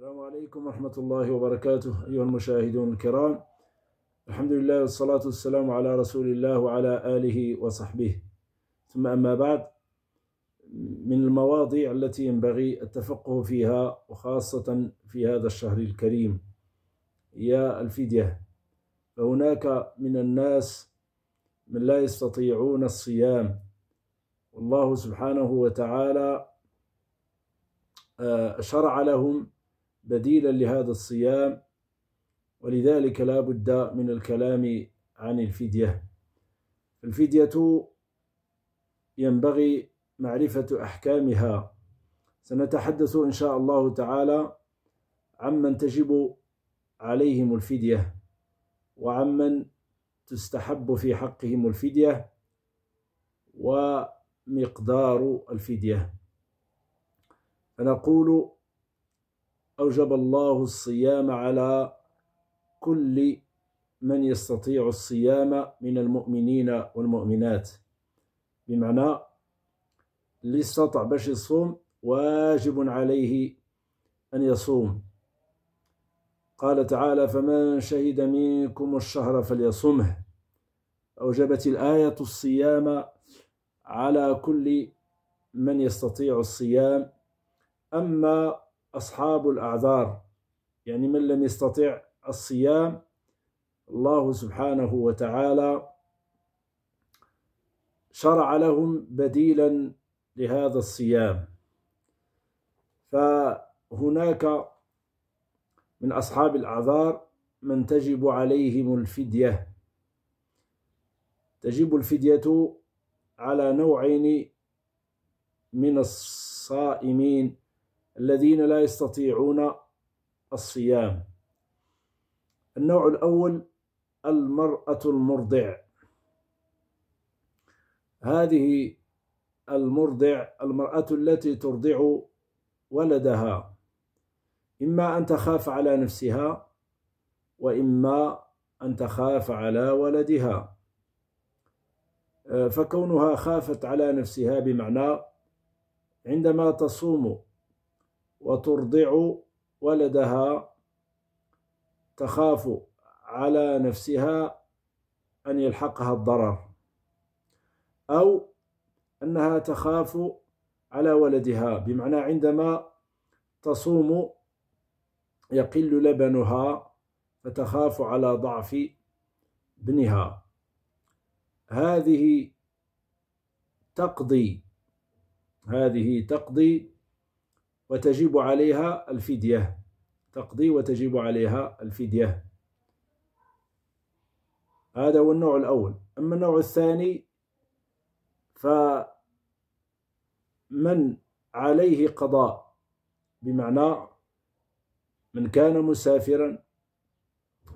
السلام عليكم ورحمة الله وبركاته أيها المشاهدون الكرام الحمد لله والصلاة والسلام على رسول الله وعلى آله وصحبه ثم أما بعد من المواضيع التي ينبغي التفقه فيها وخاصة في هذا الشهر الكريم هي الفدية فهناك من الناس من لا يستطيعون الصيام والله سبحانه وتعالى آه، شرع لهم بديلا لهذا الصيام ولذلك لا بد من الكلام عن الفدية الفدية ينبغي معرفة أحكامها سنتحدث إن شاء الله تعالى عمن تجب عليهم الفدية وعمن تستحب في حقهم الفدية ومقدار الفدية فنقول أوجب الله الصيام على كل من يستطيع الصيام من المؤمنين والمؤمنات بمعنى اللي استطع باش يصوم واجب عليه أن يصوم قال تعالى فمن شهد منكم الشهر فليصمه أوجبت الآية الصيام على كل من يستطيع الصيام أما أصحاب الأعذار يعني من لم يستطع الصيام الله سبحانه وتعالى شرع لهم بديلا لهذا الصيام فهناك من أصحاب الأعذار من تجب عليهم الفدية تجب الفدية على نوعين من الصائمين الذين لا يستطيعون الصيام النوع الأول المرأة المرضع هذه المرضع المرأة التي ترضع ولدها إما أن تخاف على نفسها وإما أن تخاف على ولدها فكونها خافت على نفسها بمعنى عندما تصوم وترضع ولدها تخاف على نفسها أن يلحقها الضرر أو أنها تخاف على ولدها بمعنى عندما تصوم يقل لبنها فتخاف على ضعف ابنها هذه تقضي هذه تقضي وتجب عليها الفدية تقضي وتجب عليها الفدية هذا هو النوع الأول أما النوع الثاني فمن عليه قضاء بمعنى من كان مسافرا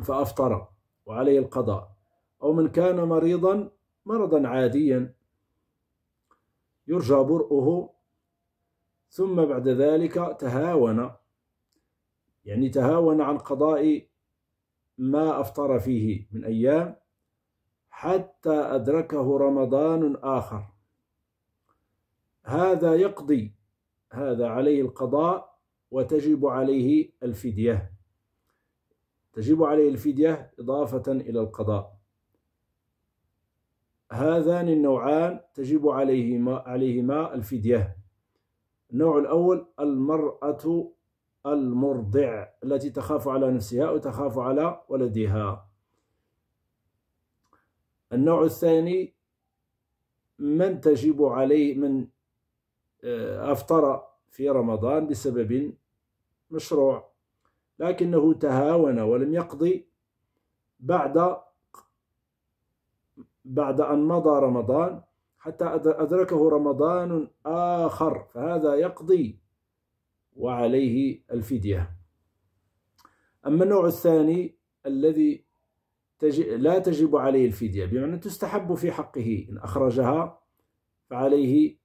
فأفطر وعليه القضاء أو من كان مريضا مرضا عاديا يرجى برؤه ثم بعد ذلك تهاون يعني تهاون عن قضاء ما أفطر فيه من أيام حتى أدركه رمضان آخر هذا يقضي هذا عليه القضاء وتجب عليه الفدية تجب عليه الفدية إضافة إلى القضاء هذان النوعان تجب عليهما, عليهما الفدية النوع الأول المرأة المرضع التي تخاف على نفسها وتخاف على ولدها النوع الثاني من تجب عليه من آه، أفطر في رمضان بسبب مشروع لكنه تهاون ولم يقضي بعد بعد أن مضى رمضان حتى أدركه رمضان آخر فهذا يقضي وعليه الفدية أما النوع الثاني الذي لا تجب عليه الفدية بمعنى تستحب في حقه إن أخرجها فعليه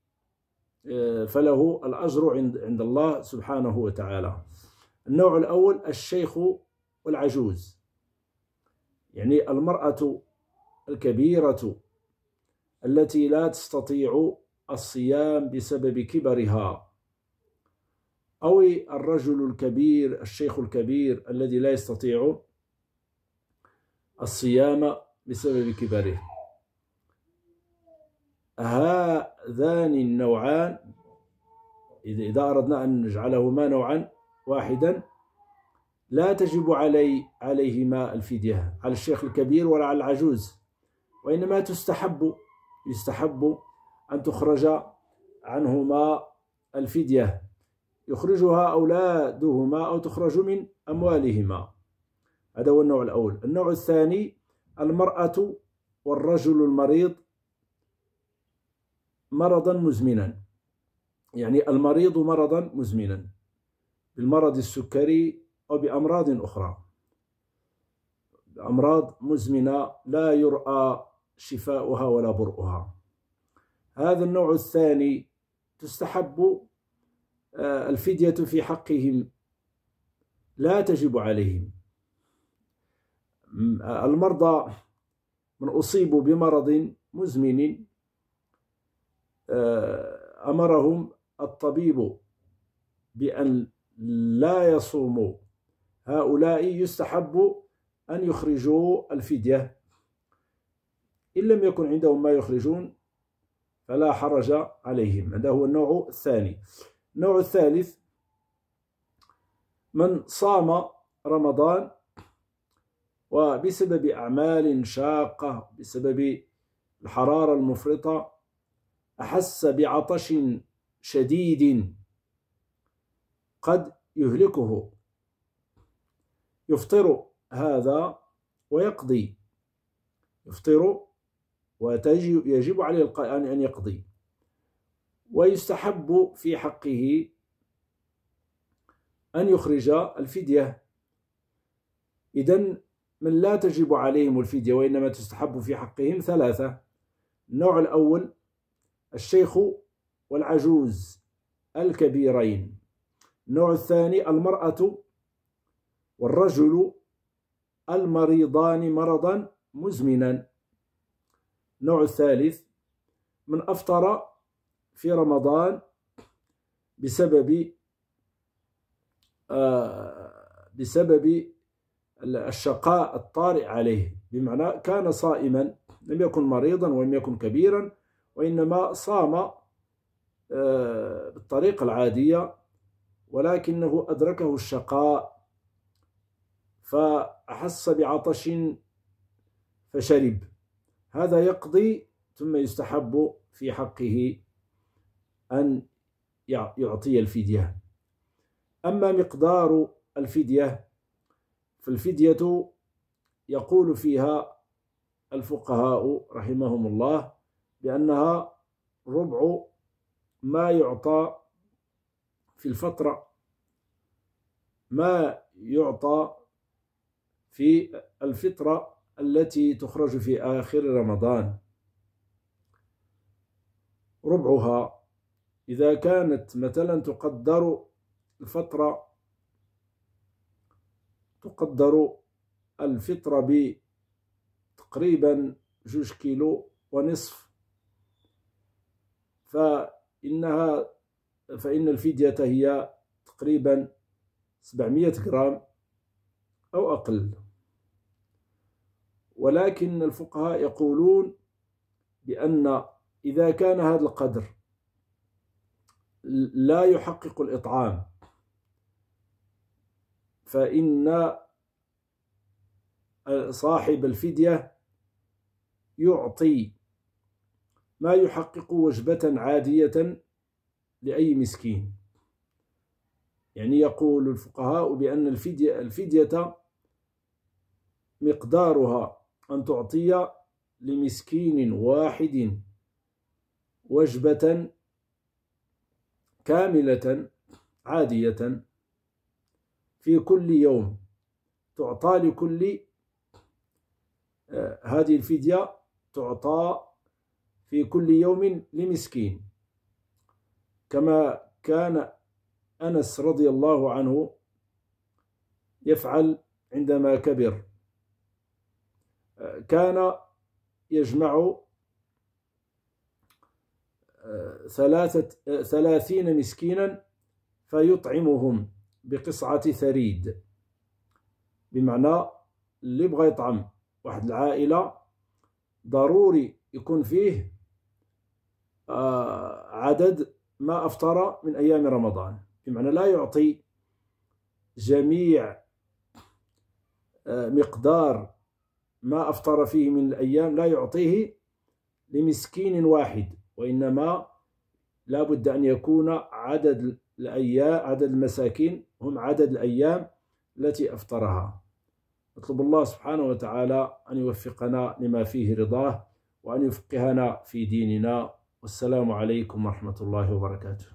آه، فله الأجر عند الله سبحانه وتعالى النوع الأول الشيخ والعجوز يعني المرأة الكبيرة التي لا تستطيع الصيام بسبب كبرها أو الرجل الكبير الشيخ الكبير الذي لا يستطيع الصيام بسبب كبره هذان النوعان إذا أردنا أن نجعلهما نوعا واحدا لا تجب علي عليهما الفدية على الشيخ الكبير ولا على العجوز وإنما تستحب يستحب أن تخرج عنهما الفدية يخرجها أولادهما أو تخرج من أموالهما هذا هو النوع الأول النوع الثاني المرأة والرجل المريض مرضا مزمنا يعني المريض مرضا مزمنا بالمرض السكري أو بأمراض أخرى أمراض مزمنة لا يرأى شفاؤها ولا برؤها هذا النوع الثاني تستحب آه، الفدية في حقهم لا تجب عليهم آه، المرضى من أصيبوا بمرض مزمن آه، أمرهم الطبيب بأن لا يصوموا هؤلاء يستحب أن يخرجوا الفدية إن لم يكن عندهم ما يخرجون فلا حرج عليهم هذا هو النوع الثاني النوع الثالث من صام رمضان وبسبب أعمال شاقة بسبب الحرارة المفرطة أحس بعطش شديد قد يهلكه يفطر هذا ويقضي يفطر ويجب عليه القرآن أن يقضي ويستحب في حقه أن يخرج الفدية إذن من لا تجب عليهم الفدية وإنما تستحب في حقهم ثلاثة النوع الأول الشيخ والعجوز الكبيرين النوع الثاني المرأة والرجل المريضان مرضا مزمنا النوع الثالث من أفطر في رمضان بسبب آه، بسبب الشقاء الطارئ عليه بمعنى كان صائما لم يكن مريضا ولم يكن كبيرا وإنما صام آه، بالطريقة العادية ولكنه أدركه الشقاء فأحس بعطش فشرب هذا يقضي ثم يستحب في حقه أن يعطي الفدية أما مقدار الفدية فالفدية يقول فيها الفقهاء رحمهم الله بأنها ربع ما يعطى في الفترة ما يعطى في الفطرة التي تخرج في آخر رمضان ربعها إذا كانت مثلا تقدر الفترة تقدر الفطرة بتقريبا جوج كيلو ونصف فإنها فإن الفدية هي تقريبا 700 غرام أو أقل ولكن الفقهاء يقولون بأن إذا كان هذا القدر لا يحقق الإطعام فإن صاحب الفدية يعطي ما يحقق وجبة عادية لأي مسكين يعني يقول الفقهاء بأن الفدية, الفدية مقدارها أن تعطي لمسكين واحد وجبة كاملة عادية في كل يوم تعطى لكل آه، هذه الفدية تعطى في كل يوم لمسكين كما كان أنس رضي الله عنه يفعل عندما كبر كان يجمع آه، ثلاثة آه، ثلاثين مسكينا فيطعمهم بقصعة ثريد بمعنى اللي بغى يطعم واحد العائلة ضروري يكون فيه آه، عدد ما أفطر من أيام رمضان بمعنى لا يعطي جميع مقدار ما أفطر فيه من الأيام لا يعطيه لمسكين واحد وإنما لا بد أن يكون عدد الأيام عدد المساكين هم عدد الأيام التي أفطرها نطلب الله سبحانه وتعالى أن يوفقنا لما فيه رضاه وأن يفقهنا في ديننا والسلام عليكم ورحمة الله وبركاته